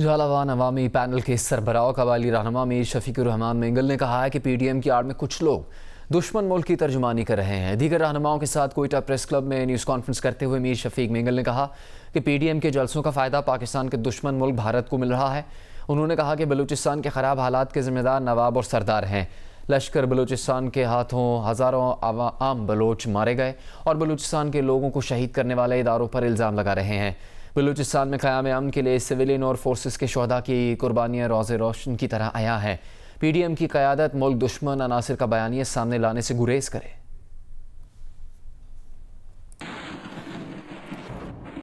झालावान अवामी panel के सरबराह कबाली रहनमा में शफीकुररहमान मेंगल ने कहा है कि पी डी एम की आड़ में कुछ लोग दुश्मन मुल्क की तर्जुमानी कर रहे हैं दीगर रहनुमाओं के साथ कोयटा प्रेस क्लब में न्यूज़ कॉन्फ्रेंस करते हुए मीर शफीक मेंगल ने कहा कि पी डी एम के जलसों का फ़ायदा पाकिस्तान के दुश्मन मुल्क भारत को मिल रहा है उन्होंने कहा कि बलूचिस्तान के ख़राब हालात के ज़िम्मेदार नवाब और सरदार हैं लश्कर बलूचिस्तान के हाथों हज़ारों आम बलोच मारे गए और बलूचिस्तान के लोगों को शहीद करने वाले इदारों पर इल्ज़ाम लगा रहे हैं बलूचिस्तान में क़्याम अम के लिए सिविलियन और फोर्सेस के शहदा की कुर्बानियाँ रोज़ रोशन की तरह आया है पी डी एम की क़्यादत मुल्क दुश्मन अनासर का बयानिया सामने लाने से गुरेज करे